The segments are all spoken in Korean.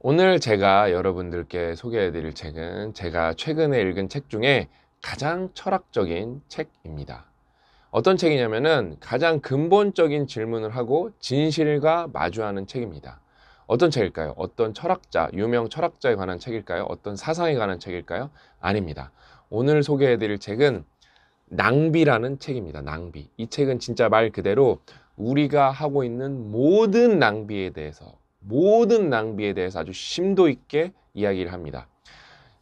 오늘 제가 여러분들께 소개해 드릴 책은 제가 최근에 읽은 책 중에 가장 철학적인 책입니다. 어떤 책이냐면은 가장 근본적인 질문을 하고 진실과 마주하는 책입니다. 어떤 책일까요? 어떤 철학자, 유명 철학자에 관한 책일까요? 어떤 사상에 관한 책일까요? 아닙니다. 오늘 소개해 드릴 책은 낭비라는 책입니다. 낭비. 이 책은 진짜 말 그대로 우리가 하고 있는 모든 낭비에 대해서 모든 낭비에 대해서 아주 심도 있게 이야기를 합니다.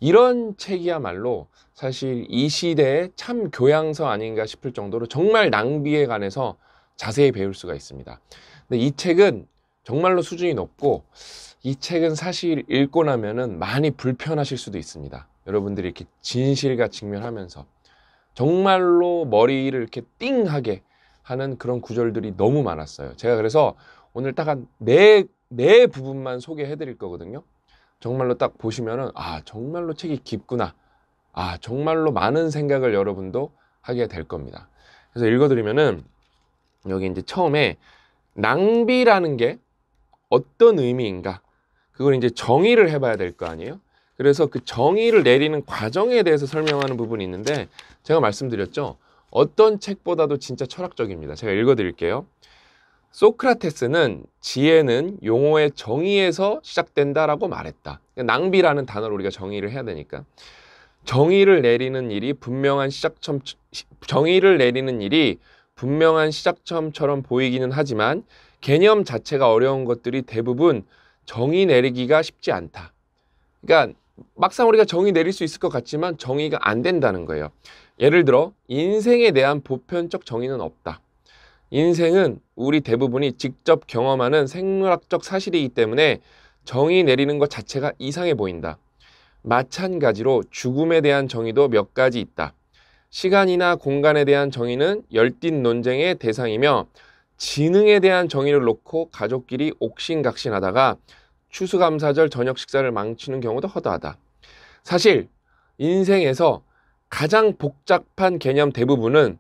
이런 책이야말로 사실 이 시대의 참 교양서 아닌가 싶을 정도로 정말 낭비에 관해서 자세히 배울 수가 있습니다. 근데 이 책은 정말로 수준이 높고 이 책은 사실 읽고 나면은 많이 불편하실 수도 있습니다. 여러분들이 이렇게 진실과 직면하면서 정말로 머리를 이렇게 띵하게 하는 그런 구절들이 너무 많았어요. 제가 그래서 오늘 딱한네 네 부분만 소개해 드릴 거거든요. 정말로 딱 보시면은 아, 정말로 책이 깊구나. 아, 정말로 많은 생각을 여러분도 하게 될 겁니다. 그래서 읽어 드리면은 여기 이제 처음에 낭비라는 게 어떤 의미인가? 그걸 이제 정의를 해 봐야 될 거 아니에요? 그래서 그 정의를 내리는 과정에 대해서 설명하는 부분이 있는데 제가 말씀드렸죠. 어떤 책보다도 진짜 철학적입니다. 제가 읽어 드릴게요. 소크라테스는 지혜는 용어의 정의에서 시작된다라고 말했다. 그러니까 낭비라는 단어를 우리가 정의를 해야 되니까. 정의를 내리는 일이 분명한 시작점 정의를 내리는 일이 분명한 시작점처럼 보이기는 하지만 개념 자체가 어려운 것들이 대부분 정의 내리기가 쉽지 않다. 그러니까 막상 우리가 정의 내릴 수 있을 것 같지만 정의가 안 된다는 거예요. 예를 들어 인생에 대한 보편적 정의는 없다. 인생은 우리 대부분이 직접 경험하는 생물학적 사실이기 때문에 정의 내리는 것 자체가 이상해 보인다. 마찬가지로 죽음에 대한 정의도 몇 가지 있다. 시간이나 공간에 대한 정의는 열띤 논쟁의 대상이며 지능에 대한 정의를 놓고 가족끼리 옥신각신하다가 추수감사절 저녁 식사를 망치는 경우도 허다하다. 사실 인생에서 가장 복잡한 개념 대부분은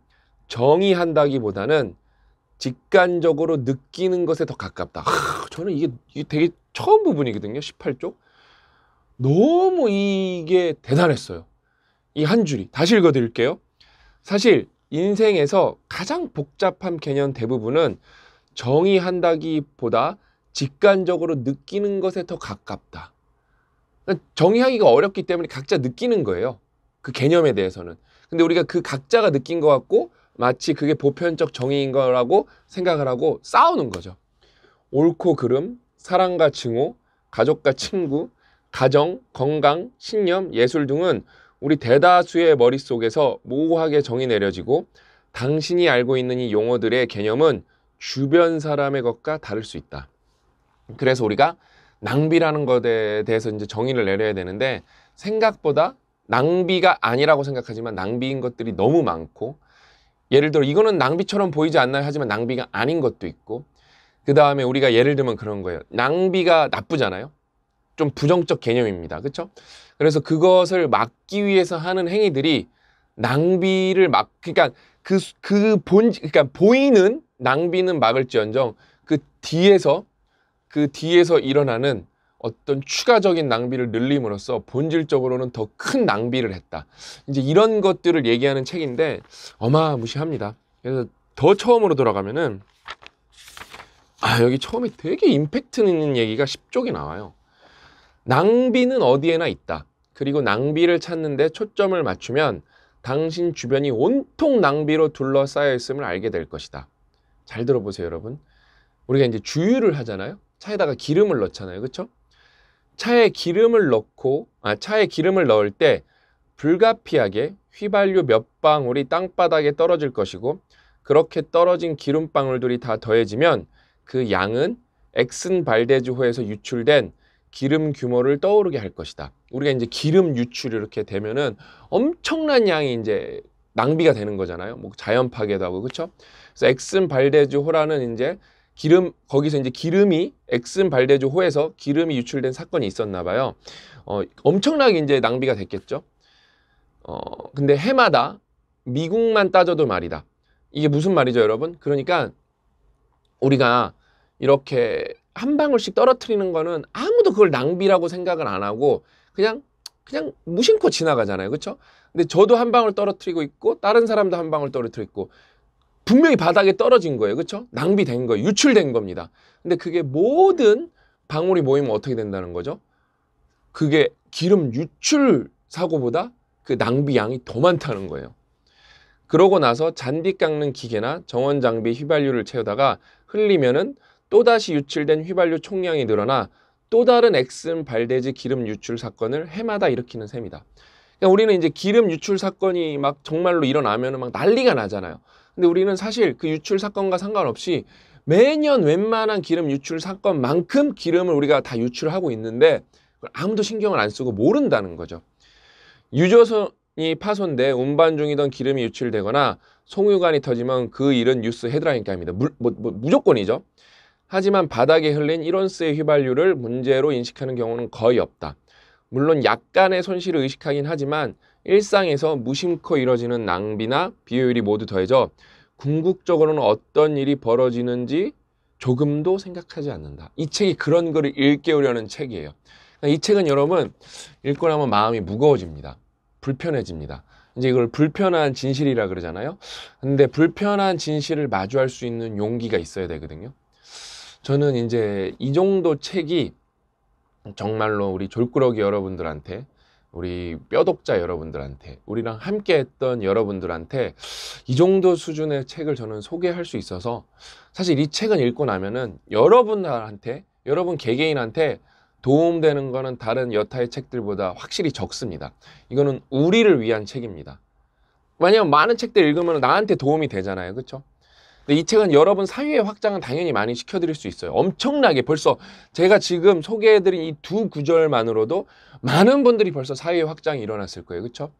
정의한다기보다는 직관적으로 느끼는 것에 더 가깝다. 하, 저는 이게, 이게 되게 처음 부분이거든요. 18쪽. 너무 이게 대단했어요. 이 한 줄이. 다시 읽어드릴게요. 사실 인생에서 가장 복잡한 개념 대부분은 정의한다기보다 직관적으로 느끼는 것에 더 가깝다. 정의하기가 어렵기 때문에 각자 느끼는 거예요. 그 개념에 대해서는. 근데 우리가 그 각자가 느낀 것 같고 마치 그게 보편적 정의인 거라고 생각을 하고 싸우는 거죠. 옳고 그름, 사랑과 증오, 가족과 친구, 가정, 건강, 신념, 예술 등은 우리 대다수의 머릿속에서 모호하게 정이 내려지고 당신이 알고 있는 이 용어들의 개념은 주변 사람의 것과 다를 수 있다. 그래서 우리가 낭비라는 것에 대해서 이제 정의를 내려야 되는데 생각보다 낭비가 아니라고 생각하지만 낭비인 것들이 너무 많고 예를 들어 이거는 낭비처럼 보이지 않나요? 하지만 낭비가 아닌 것도 있고 그 다음에 우리가 예를 들면 그런 거예요. 낭비가 나쁘잖아요. 좀 부정적 개념입니다. 그렇죠? 그래서 그것을 막기 위해서 하는 행위들이 낭비를 막 그러니까 그 그 본 그러니까 보이는 낭비는 막을지언정 그 뒤에서 그 뒤에서 일어나는 어떤 추가적인 낭비를 늘림으로써 본질적으로는 더 큰 낭비를 했다. 이제 이런 것들을 얘기하는 책인데 어마무시합니다. 그래서 더 처음으로 돌아가면은 아, 여기 처음에 되게 임팩트 있는 얘기가 10쪽이 나와요. 낭비는 어디에나 있다. 그리고 낭비를 찾는데 초점을 맞추면 당신 주변이 온통 낭비로 둘러싸여 있음을 알게 될 것이다. 잘 들어보세요, 여러분. 우리가 이제 주유를 하잖아요. 차에다가 기름을 넣잖아요. 그렇죠? 차에 기름을 넣고 아, 차에 기름을 넣을 때 불가피하게 휘발유 몇 방울이 땅바닥에 떨어질 것이고 그렇게 떨어진 기름 방울들이 다 더해지면 그 양은 엑슨 발데주호에서 유출된 기름 규모를 떠오르게 할 것이다. 우리가 이제 기름 유출이 이렇게 되면은 엄청난 양이 이제 낭비가 되는 거잖아요. 뭐 자연 파괴도 하고 그렇죠? 그래서 엑슨 발데주호라는 이제 기름 거기서 이제 기름이 엑슨 발대조 호에서 기름이 유출된 사건이 있었나 봐요. 어, 엄청나게 이제 낭비가 됐겠죠. 어, 근데 해마다 미국만 따져도 말이다. 이게 무슨 말이죠, 여러분? 그러니까 우리가 이렇게 한 방울씩 떨어뜨리는 거는 아무도 그걸 낭비라고 생각을 안 하고 그냥 그냥 무심코 지나가잖아요. 그렇죠? 근데 저도 한 방울 떨어뜨리고 있고 다른 사람도 한 방울 떨어뜨리고 고있 분명히 바닥에 떨어진 거예요. 그렇죠? 낭비된 거예요. 유출된 겁니다. 근데 그게 모든 방울이 모이면 어떻게 된다는 거죠? 그게 기름 유출 사고보다 그 낭비 양이 더 많다는 거예요. 그러고 나서 잔디 깎는 기계나 정원 장비 휘발유를 채우다가 흘리면은 또다시 유출된 휘발유 총량이 늘어나 또 다른 엑슨 발대지 기름 유출 사건을 해마다 일으키는 셈이다. 그러니까 우리는 이제 기름 유출 사건이 막 정말로 일어나면은 막 난리가 나잖아요. 근데 우리는 사실 그 유출 사건과 상관없이 매년 웬만한 기름 유출 사건만큼 기름을 우리가 다 유출하고 있는데 아무도 신경을 안 쓰고 모른다는 거죠. 유조선이 파손돼 운반 중이던 기름이 유출되거나 송유관이 터지면 그 일은 뉴스 헤드라인 값입니다. 무, 뭐, 뭐, 무조건이죠. 하지만 바닥에 흘린 이론스의 휘발유를 문제로 인식하는 경우는 거의 없다. 물론 약간의 손실을 의식하긴 하지만 일상에서 무심코 이뤄지는 낭비나 비효율이 모두 더해져 궁극적으로는 어떤 일이 벌어지는지 조금도 생각하지 않는다. 이 책이 그런 거를 일깨우려는 책이에요. 그러니까 이 책은 여러분 읽고 나면 마음이 무거워집니다. 불편해집니다. 이제 이걸 불편한 진실이라 그러잖아요. 근데 불편한 진실을 마주할 수 있는 용기가 있어야 되거든요. 저는 이제 이 정도 책이 정말로 우리 졸꾸러기 여러분들한테 우리 뼈독자 여러분들한테 우리랑 함께 했던 여러분들한테 이 정도 수준의 책을 저는 소개할 수 있어서 사실 이 책은 읽고 나면은 여러분들한테 여러분 개개인한테 도움되는 거는 다른 여타의 책들보다 확실히 적습니다. 이거는 우리를 위한 책입니다. 왜냐면 많은 책들 읽으면 나한테 도움이 되잖아요. 그렇죠? 근데 이 책은 여러분 사유의 확장은 당연히 많이 시켜드릴 수 있어요. 엄청나게 벌써 제가 지금 소개해드린 이 두 구절만으로도 많은 분들이 벌써 사유의 확장이 일어났을 거예요. 그렇죠?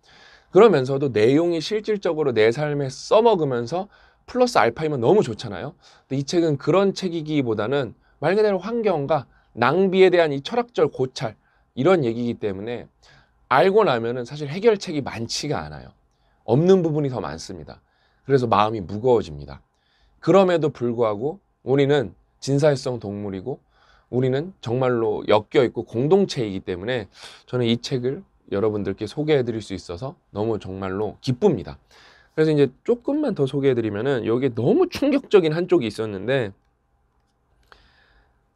그러면서도 내용이 실질적으로 내 삶에 써먹으면서 플러스 알파이면 너무 좋잖아요. 근데 이 책은 그런 책이기보다는 말 그대로 환경과 낭비에 대한 이 철학적 고찰 이런 얘기이기 때문에 알고 나면은 사실 해결책이 많지가 않아요. 없는 부분이 더 많습니다. 그래서 마음이 무거워집니다. 그럼에도 불구하고 우리는 진사회성 동물이고 우리는 정말로 엮여 있고 공동체이기 때문에 저는 이 책을 여러분들께 소개해 드릴 수 있어서 너무 정말로 기쁩니다. 그래서 이제 조금만 더 소개해 드리면은 여기에 너무 충격적인 한쪽이 있었는데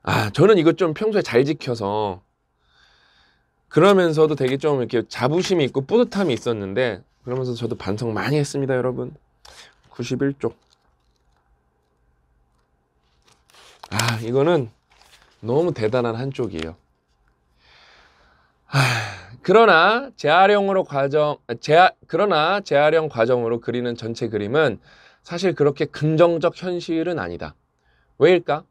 아, 저는 이것 좀 평소에 잘 지켜서 그러면서도 되게 좀 이렇게 자부심이 있고 뿌듯함이 있었는데 그러면서 저도 반성 많이 했습니다, 여러분. 91쪽. 아, 이거는 너무 대단한 한쪽이에요. 하, 아, 그러나 재활용으로 과정 아, 재하, 그러나 재활용 과정으로 그리는 전체 그림은 사실 그렇게 긍정적 현실은 아니다. 왜일까?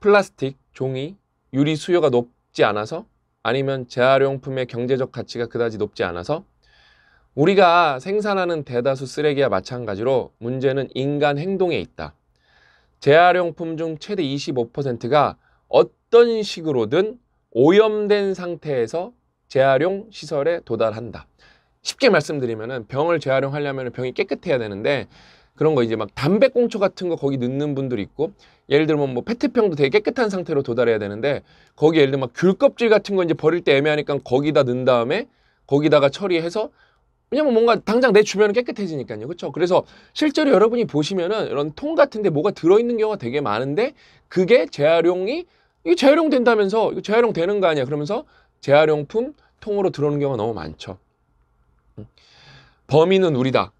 플라스틱, 종이, 유리 수요가 높지 않아서 아니면 재활용품의 경제적 가치가 그다지 높지 않아서 우리가 생산하는 대다수 쓰레기와 마찬가지로 문제는 인간 행동에 있다. 재활용품 중 최대 25%가 어떤 식으로든 오염된 상태에서 재활용 시설에 도달한다. 쉽게 말씀드리면 병을 재활용하려면 병이 깨끗해야 되는데 그런 거 이제 막 담배꽁초 같은 거 거기 넣는 분들이 있고 예를 들면 뭐 페트병도 되게 깨끗한 상태로 도달해야 되는데 거기 예를 들면 막귤 껍질 같은 거 이제 버릴 때 애매하니까 거기다 넣은 다음에 거기다가 처리해서 왜냐면 뭔가 당장 내 주변은 깨끗해지니까요. 그렇죠? 그래서 실제로 여러분이 보시면은 이런 통 같은데 뭐가 들어있는 경우가 되게 많은데 그게 재활용이 이거 재활용된다면서 이거 재활용되는 거 아니야? 그러면서 재활용품 통으로 들어오는 경우가 너무 많죠. 음. 범인은 우리다.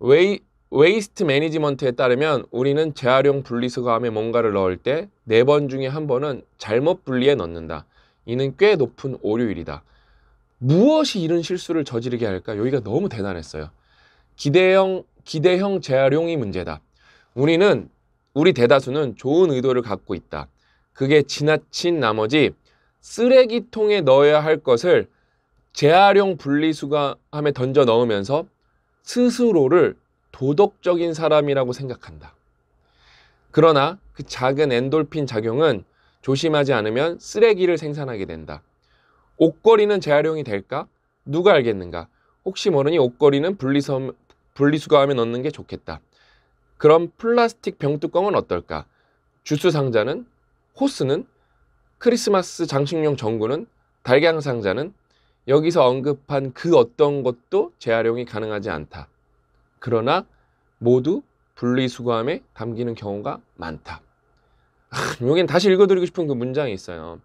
웨이, 웨이스트 매니지먼트에 따르면 우리는 재활용 분리수거함에 뭔가를 넣을 때 네 번 중에 한 번은 잘못 분리에 넣는다. 이는 꽤 높은 오류율이다. 무엇이 이런 실수를 저지르게 할까? 여기가 너무 대단했어요. 기대형, 기대형 재활용이 문제다. 우리는, 우리 대다수는 좋은 의도를 갖고 있다. 그게 지나친 나머지 쓰레기통에 넣어야 할 것을 재활용 분리수거함에 던져 넣으면서 스스로를 도덕적인 사람이라고 생각한다. 그러나 그 작은 엔돌핀 작용은 조심하지 않으면 쓰레기를 생산하게 된다. 옷걸이는 재활용이 될까? 누가 알겠는가? 혹시 모르니 옷걸이는 분리섬, 분리수거함에 넣는 게 좋겠다. 그럼 플라스틱 병뚜껑은 어떨까? 주스 상자는? 호스는? 크리스마스 장식용 전구는? 달걀 상자는? 여기서 언급한 그 어떤 것도 재활용이 가능하지 않다. 그러나 모두 분리수거함에 담기는 경우가 많다. 아, 여긴 다시 읽어드리고 싶은 그 문장이 있어요.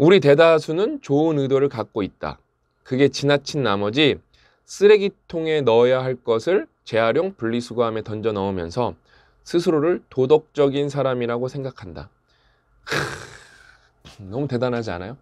우리 대다수는 좋은 의도를 갖고 있다. 그게 지나친 나머지 쓰레기통에 넣어야 할 것을 재활용 분리수거함에 던져 넣으면서 스스로를 도덕적인 사람이라고 생각한다. 크... 너무 대단하지 않아요?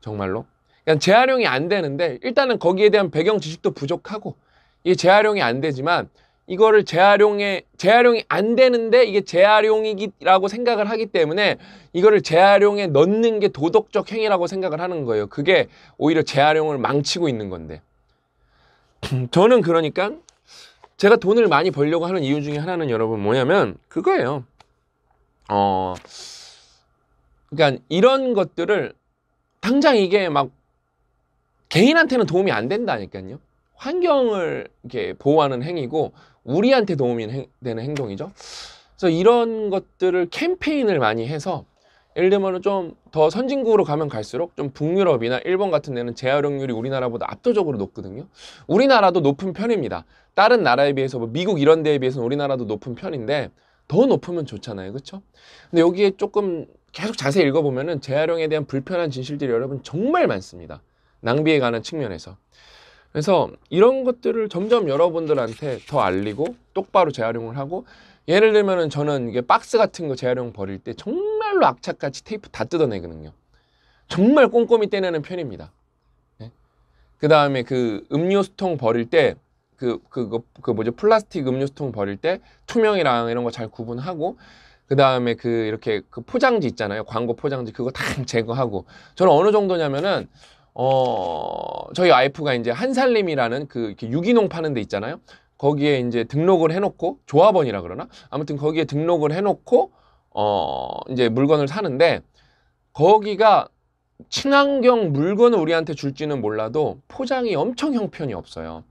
정말로? 그냥 그러니까 재활용이 안 되는데 일단은 거기에 대한 배경 지식도 부족하고 이 재활용이 안 되지만 이거를 재활용에 재활용이 안 되는데 이게 재활용이라고 생각을 하기 때문에 이거를 재활용에 넣는 게 도덕적 행위라고 생각을 하는 거예요. 그게 오히려 재활용을 망치고 있는 건데. 음, 저는 그러니까 제가 돈을 많이 벌려고 하는 이유 중에 하나는 여러분 뭐냐면 그거예요. 어 그러니까 이런 것들을 당장 이게 막 개인한테는 도움이 안 된다니까요. 환경을 이렇게 보호하는 행위고 우리한테 도움이 되는 행동이죠. 그래서 이런 것들을 캠페인을 많이 해서 예를 들면 좀 더 선진국으로 가면 갈수록 좀 북유럽이나 일본 같은 데는 재활용률이 우리나라보다 압도적으로 높거든요. 우리나라도 높은 편입니다. 다른 나라에 비해서 뭐 미국 이런 데에 비해서는 우리나라도 높은 편인데 더 높으면 좋잖아요. 그렇죠? 근데 여기에 조금 계속 자세히 읽어보면 재활용에 대한 불편한 진실들이 여러분 정말 많습니다. 낭비에 관한 측면에서. 그래서 이런 것들을 점점 여러분들한테 더 알리고 똑바로 재활용을 하고 예를 들면은 저는 이게 박스 같은 거 재활용 버릴 때 정말로 악착같이 테이프 다 뜯어내거든요. 정말 꼼꼼히 떼내는 편입니다. 네? 예? 그 다음에 그 음료수통 버릴 때 그, 그거, 그 뭐죠? 플라스틱 음료수통 버릴 때 투명이랑 이런 거 잘 구분하고 그 다음에 그 이렇게 그 포장지 있잖아요. 광고 포장지 그거 다 제거하고 저는 어느 정도냐면은 어, 저희 와이프가 이제 한살림이라는 그 유기농 파는 데 있잖아요. 거기에 이제 등록을 해놓고 조합원이라 그러나 아무튼 거기에 등록을 해놓고 어 이제 물건을 사는데 거기가 친환경 물건을 우리한테 줄지는 몰라도 포장이 엄청 형편이 없어요.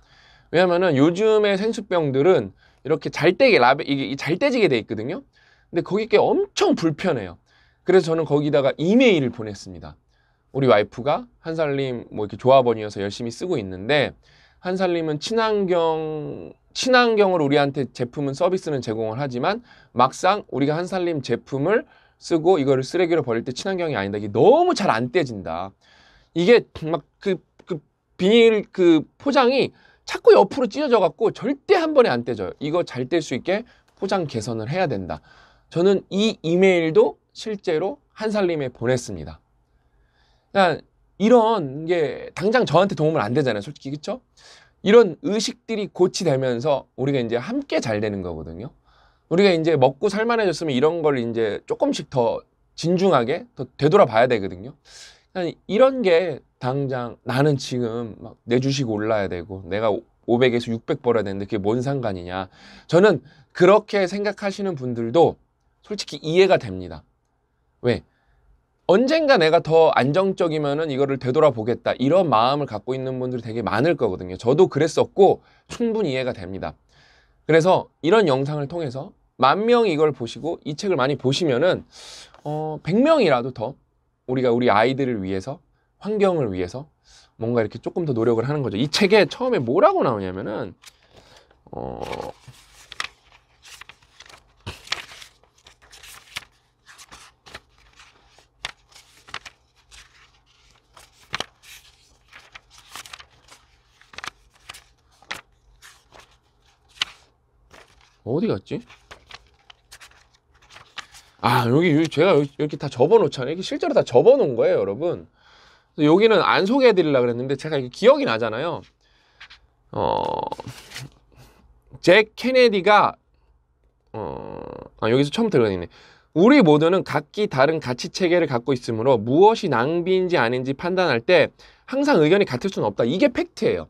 왜냐면은 요즘에 생수병들은 이렇게 잘대기 라벨 이게 잘대지게 돼 있거든요. 근데 거기 게 엄청 불편해요. 그래서 저는 거기다가 이메일을 보냈습니다. 우리 와이프가 한살님 뭐 이렇게 조합원이어서 열심히 쓰고 있는데 한살님은 친환경 친환경을 우리한테 제품은 서비스는 제공을 하지만 막상 우리가 한살님 제품을 쓰고 이거를 쓰레기로 버릴 때 친환경이 아니다. 이게 너무 잘 안 떼진다. 이게 막그 그 비닐 그 포장이 자꾸 옆으로 찢어져 갖고 절대 한 번에 안 떼져요. 이거 잘 뗄 수 있게 포장 개선을 해야 된다. 저는 이 이메일도 실제로 한살님에 보냈습니다. 그러니까 이런 게 당장 저한테 도움은 안 되잖아요. 솔직히 그쵸 이런 의식들이 고치되면서 우리가 이제 함께 잘 되는 거거든요. 우리가 이제 먹고 살만해졌으면 이런 걸 이제 조금씩 더 진중하게 더 되돌아봐야 되거든요. 그러니까 이런 게 당장 나는 지금 막내 주식 올라야 되고 내가 500에서 600 벌어야 되는데 그게 뭔 상관이냐. 저는 그렇게 생각하시는 분들도 솔직히 이해가 됩니다. 왜? 언젠가 내가 더 안정적이면은 이거를 되돌아보겠다 이런 마음을 갖고 있는 분들이 되게 많을 거거든요. 저도 그랬었고 충분히 이해가 됩니다. 그래서 이런 영상을 통해서 만 명이 이걸 보시고 이 책을 많이 보시면은 어, 100명이라도 더 우리가 우리 아이들을 위해서 환경을 위해서 뭔가 이렇게 조금 더 노력을 하는 거죠. 이 책에 처음에 뭐라고 나오냐면은 어, 어디 갔지? 아 여기 제가 이렇게 다 접어놓잖아요 이게 실제로 다 접어놓은 거예요 여러분 여기는 안 소개해드리려고 그랬는데 제가 이게 기억이 나잖아요 어... 잭 케네디가 어... 아, 여기서 처음 들어가네 우리 모두는 각기 다른 가치 체계를 갖고 있으므로 무엇이 낭비인지 아닌지 판단할 때 항상 의견이 같을 수는 없다 이게 팩트예요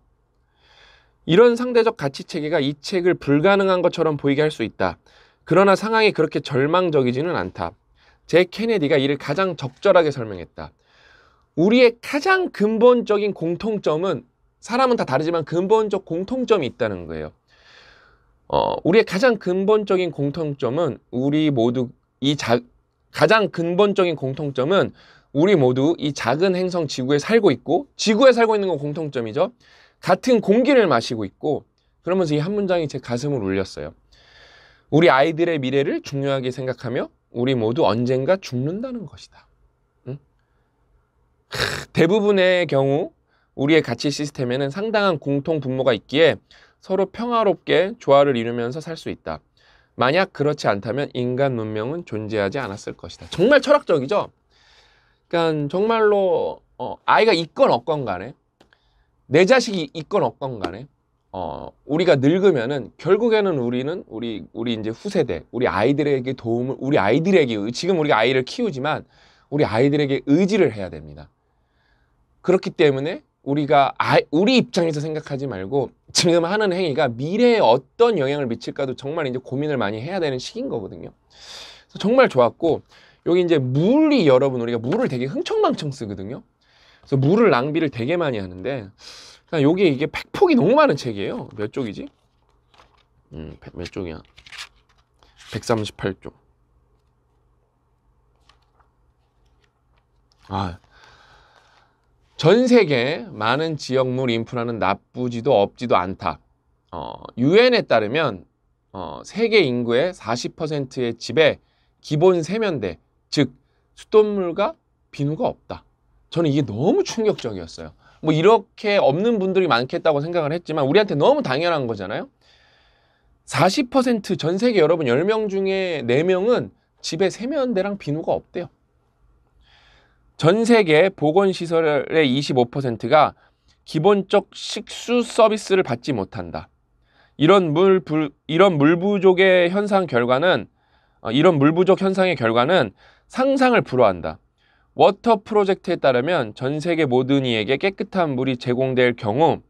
이런 상대적 가치 체계가 이 책을 불가능한 것처럼 보이게 할 수 있다. 그러나 상황이 그렇게 절망적이지는 않다. 제 케네디가 이를 가장 적절하게 설명했다. 우리의 가장 근본적인 공통점은 사람은 다 다르지만 근본적 공통점이 있다는 거예요. 어, 우리의 가장 근본적인 공통점은 우리 모두 이 자, 가장 근본적인 공통점은 우리 모두 이 작은 행성 지구에 살고 있고 지구에 살고 있는 건 공통점이죠. 같은 공기를 마시고 있고 그러면서 이 한 문장이 제 가슴을 울렸어요. 우리 아이들의 미래를 중요하게 생각하며 우리 모두 언젠가 죽는다는 것이다. 응? 대부분의 경우 우리의 가치 시스템에는 상당한 공통 분모가 있기에 서로 평화롭게 조화를 이루면서 살 수 있다. 만약 그렇지 않다면 인간 문명은 존재하지 않았을 것이다. 정말 철학적이죠? 그러니까 정말로 어, 아이가 있건 없건 간에 내 자식이 있건 없건 간에 어, 우리가 늙으면은 결국에는 우리는 우리 우리 이제 후세대, 우리 아이들에게 도움을 우리 아이들에게 지금 우리가 아이를 키우지만 우리 아이들에게 의지를 해야 됩니다. 그렇기 때문에 우리가 아이, 우리 입장에서 생각하지 말고 지금 하는 행위가 미래에 어떤 영향을 미칠까도 정말 이제 고민을 많이 해야 되는 시기인 거거든요. 그래서 정말 좋았고 여기 이제 물이 여러분 우리가 물을 되게 흥청망청 쓰거든요. 그래서 물을 낭비를 되게 많이 하는데 요게 이게 팩폭이 너무 많은 책이에요. 몇 쪽이지? 음, 몇 쪽이야? 138쪽. 아. 전 세계 많은 지역물 인프라는 나쁘지도 없지도 않다. 어, 유엔에 따르면 어, 세계 인구의 40%의 집에 기본 세면대, 즉 수돗물과 비누가 없다. 저는 이게 너무 충격적이었어요. 뭐 이렇게 없는 분들이 많겠다고 생각을 했지만 우리한테 너무 당연한 거잖아요. 40%전 세계 여러분 10명 중에 4명은 집에 세면대랑 비누가 없대요. 전 세계 보건시설의 25%가 기본적 식수 서비스를 받지 못한다. 이런 물, 불, 이런 물 부족의 현상 결과는, 어, 이런 물 부족 현상의 결과는 상상을 불허한다. 워터 프로젝트에 따르면 전 세계 모든 이에게 깨끗한 물이 제공될 경우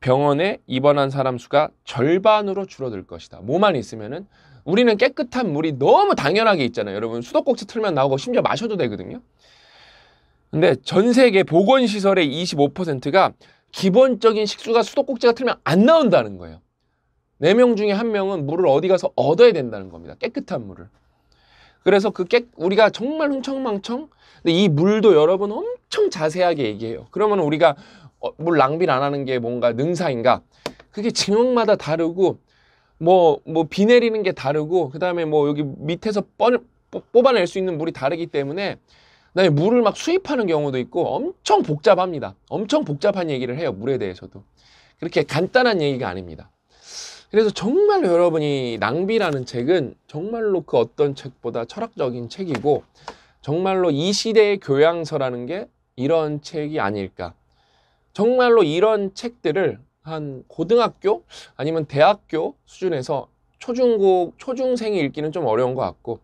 병원에 입원한 사람 수가 절반으로 줄어들 것이다. 뭐만 있으면은 우리는 깨끗한 물이 너무 당연하게 있잖아요. 여러분 수도꼭지 틀면 나오고 심지어 마셔도 되거든요. 근데 전 세계 보건 시설의 25%가 기본적인 식수가 수도꼭지가 틀면 안 나온다는 거예요. 4명 중에 1명은 물을 어디 가서 얻어야 된다는 겁니다. 깨끗한 물을. 그래서 그 깨, 우리가 정말 흥청망청 근데 이 물도 여러분 엄청 자세하게 얘기해요. 그러면 우리가 어, 물 낭비를 안 하는 게 뭔가 능사인가? 그게 지역마다 다르고 뭐 뭐 비 내리는 게 다르고 그다음에 뭐 여기 밑에서 뻔, 뽑아낼 수 있는 물이 다르기 때문에 그다음에 물을 막 수입하는 경우도 있고 엄청 복잡합니다. 엄청 복잡한 얘기를 해요. 물에 대해서도. 그렇게 간단한 얘기가 아닙니다. 그래서 정말로 여러분이 낭비라는 책은 정말로 그 어떤 책보다 철학적인 책이고 정말로 이 시대의 교양서라는 게 이런 책이 아닐까. 정말로 이런 책들을 한 고등학교 아니면 대학교 수준에서 초중고 초중생이 읽기는 좀 어려운 것 같고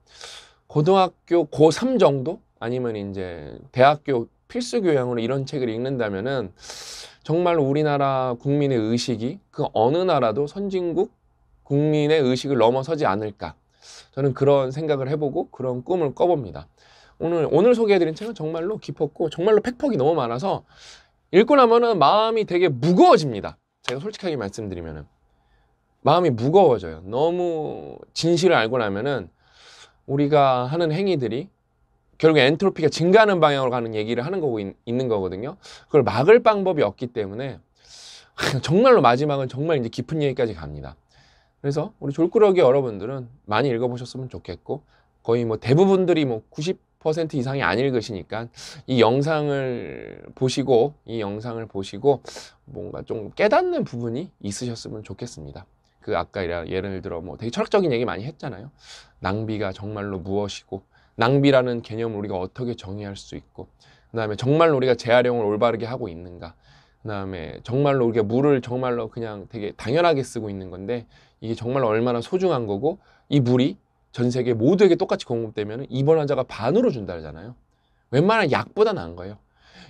고등학교 고3 정도 아니면 이제 대학교 필수 교양으로 이런 책을 읽는다면은 정말 우리나라 국민의 의식이 그 어느 나라도 선진국 국민의 의식을 넘어서지 않을까. 저는 그런 생각을 해보고 그런 꿈을 꿔봅니다. 오늘 오늘 소개해드린 책은 정말로 깊었고 정말로 팩폭이 너무 많아서 읽고 나면은 마음이 되게 무거워집니다. 제가 솔직하게 말씀드리면은 마음이 무거워져요. 너무 진실을 알고 나면은 우리가 하는 행위들이 결국에 엔트로피가 증가하는 방향으로 가는 얘기를 하는 거고 있, 는 거거든요. 그걸 막을 방법이 없기 때문에 정말로 마지막은 정말 이제 깊은 얘기까지 갑니다. 그래서 우리 졸꾸러기 여러분들은 많이 읽어보셨으면 좋겠고 거의 뭐 대부분들이 뭐 90% 이상이 안 읽으시니까 이 영상을 보시고 이 영상을 보시고 뭔가 좀 깨닫는 부분이 있으셨으면 좋겠습니다. 그 아까 예를 들어 뭐 되게 철학적인 얘기 많이 했잖아요. 낭비가 정말로 무엇이고 낭비라는 개념을 우리가 어떻게 정의할 수 있고 그 다음에 정말로 우리가 재활용을 올바르게 하고 있는가 그 다음에 정말로 우리가 물을 정말로 그냥 되게 당연하게 쓰고 있는 건데 이게 정말 얼마나 소중한 거고 이 물이 전 세계 모두에게 똑같이 공급되면 입원 환자가 반으로 준다잖아요 웬만한 약보다 나은 거예요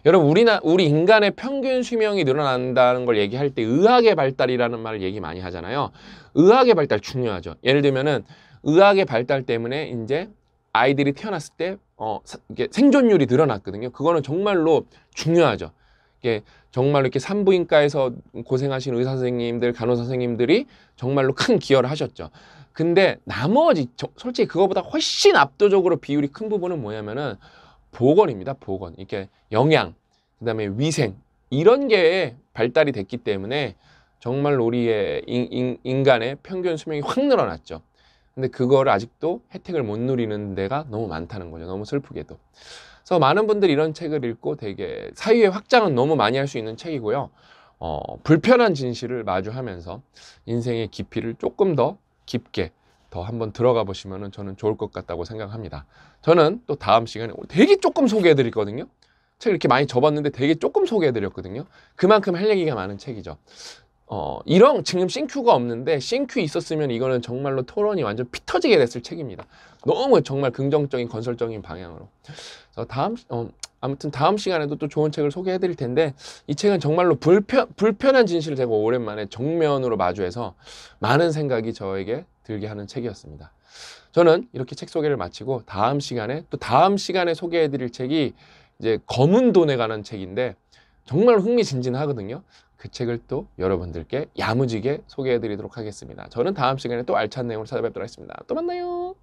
여러분 우리나 우리 인간의 평균 수명이 늘어난다는 걸 얘기할 때 의학의 발달이라는 말을 얘기 많이 하잖아요 의학의 발달 중요하죠 예를 들면은 의학의 발달 때문에 이제 아이들이 태어났을 때 어, 사, 이게 생존율이 늘어났거든요. 그거는 정말로 중요하죠. 이게 정말로 이렇게 산부인과에서 고생하신 의사 선생님들, 간호사 선생님들이 정말로 큰 기여를 하셨죠. 근데 나머지 저, 솔직히 그거보다 훨씬 압도적으로 비율이 큰 부분은 뭐냐면은 보건입니다. 보건. 이렇게 영양, 그다음에 위생 이런 게 발달이 됐기 때문에 정말 우리의 인, 인, 인간의 평균 수명이 확 늘어났죠. 근데 그거를 아직도 혜택을 못 누리는 데가 너무 많다는 거죠. 너무 슬프게도. 그래서 많은 분들이 이런 책을 읽고 되게 사유의 확장은 너무 많이 할 수 있는 책이고요. 어, 불편한 진실을 마주하면서 인생의 깊이를 조금 더 깊게 더 한번 들어가 보시면 저는 좋을 것 같다고 생각합니다. 저는 또 다음 시간에 되게 조금 소개해 드리거든요. 책 이렇게 많이 접었는데 되게 조금 소개해 드렸거든요. 그만큼 할 얘기가 많은 책이죠. 어, 이런 지금 싱큐가 없는데 싱큐 있었으면 이거는 정말로 토론이 완전 피 터지게 됐을 책입니다. 너무 정말 긍정적인 건설적인 방향으로. 그래서 다음 어, 아무튼 다음 시간에도 또 좋은 책을 소개해 드릴 텐데 이 책은 정말로 불편 불편한 진실을 제가 오랜만에 정면으로 마주해서 많은 생각이 저에게 들게 하는 책이었습니다. 저는 이렇게 책 소개를 마치고 다음 시간에 또 다음 시간에 소개해 드릴 책이 이제 검은 돈에 관한 책인데 정말 흥미진진하거든요. 그 책을 또 여러분들께 야무지게 소개해 드리도록 하겠습니다. 저는 다음 시간에 또 알찬 내용으로 찾아뵙도록 하겠습니다. 또 만나요.